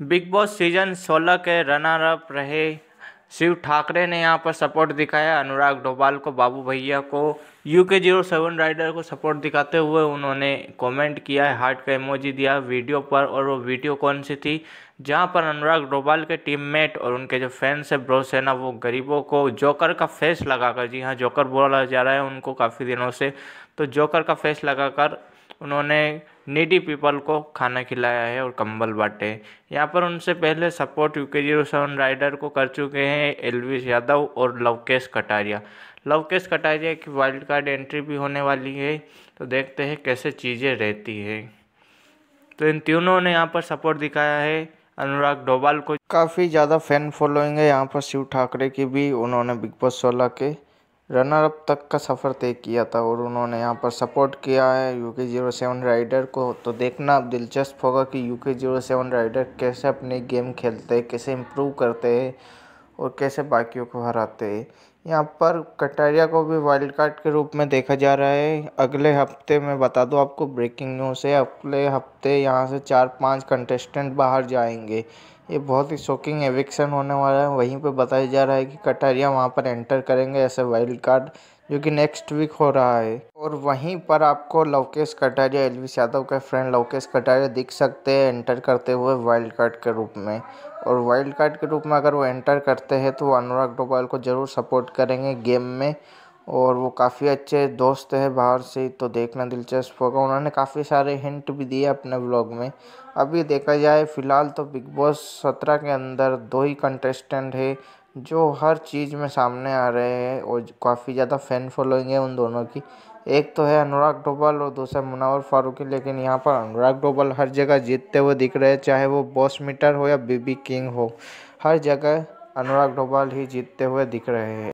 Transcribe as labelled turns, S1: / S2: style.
S1: big boss season 16 के runner up रहे शिव ठाकरे ने यहाँ पर सपोर्ट दिखाया अनुराग डोभाल को बाबू भैया को U K zero seven rider को सपोर्ट दिखाते हुए उन्होंने कमेंट किया है हार्ट का इमोजी दिया वीडियो पर और वो वीडियो कौन सी थी जहाँ पर अनुराग डोभाल के टीममेट और उनके जो फैंस है ब्रोस है ना वो गरीबों को जोकर का फेस लगाकर जी हाँ जोकर बोला जा रहा है उनको काफ़ी दिनों से तो जोकर का फेस लगाकर उन्होंने नीडी पीपल को खाना खिलाया है और कंबल बांटे यहाँ पर उनसे पहले सपोर्ट जीरो सेवन राइडर को कर चुके हैं एलविस यादव और लवकेश कटारिया लवकेश कटारिया की वाइल्ड कार्ड एंट्री भी होने वाली है तो देखते हैं कैसे चीज़ें रहती है तो इन तीनों ने यहाँ पर सपोर्ट दिखाया है अनुराग डोभाल को
S2: काफ़ी ज़्यादा फैन फॉलोइंग है यहाँ पर शिव ठाकरे की भी उन्होंने बिग बॉस सोलह के रनर अप तक का सफ़र तय किया था और उन्होंने यहाँ पर सपोर्ट किया है यू के ज़ीरो सेवन राइडर को तो देखना अब दिलचस्प होगा कि यू के ज़ीरो सेवन राइडर कैसे अपने गेम खेलते हैं कैसे इम्प्रूव करते हैं और कैसे बाकियों को हराते हैं यहाँ पर कटारिया को भी वाइल्ड कार्ड के रूप में देखा जा रहा है अगले हफ्ते मैं बता दूँ आपको ब्रेकिंग न्यूज़ है अगले हफ्ते यहाँ से चार पांच कंटेस्टेंट बाहर जाएंगे ये बहुत ही शॉकिंग एविक्शन होने वाला है वहीं पे बताया जा रहा है कि कटारिया वहाँ पर एंटर करेंगे ऐसे वाइल्ड कार्ड जो कि नेक्स्ट वीक हो रहा है और वहीं पर आपको लवकेश कटारिया एलविस यादव के फ्रेंड लवकेश कटारिया दिख सकते हैं एंटर करते हुए वाइल्ड कार्ड के रूप में और वाइल्ड कार्ड के रूप में अगर वो एंटर करते हैं तो अनुराग डोभाल को ज़रूर सपोर्ट करेंगे गेम में और वो काफ़ी अच्छे दोस्त हैं बाहर से तो देखना दिलचस्प होगा उन्होंने काफ़ी सारे हिंट भी दिए अपने ब्लॉग में अभी देखा जाए फिलहाल तो बिग बॉस सत्रह के अंदर दो ही कंटेस्टेंट है जो हर चीज़ में सामने आ रहे हैं और काफ़ी ज़्यादा फैन फॉलोइंग है उन दोनों की एक तो है अनुराग डोभाल और दूसरा मुनावर फारूकी लेकिन यहाँ पर अनुराग डोबल हर जगह जीतते हुए दिख रहे हैं चाहे वो बॉस मीटर हो या बीबी किंग हो हर जगह अनुराग डोभाल ही जीतते हुए दिख रहे हैं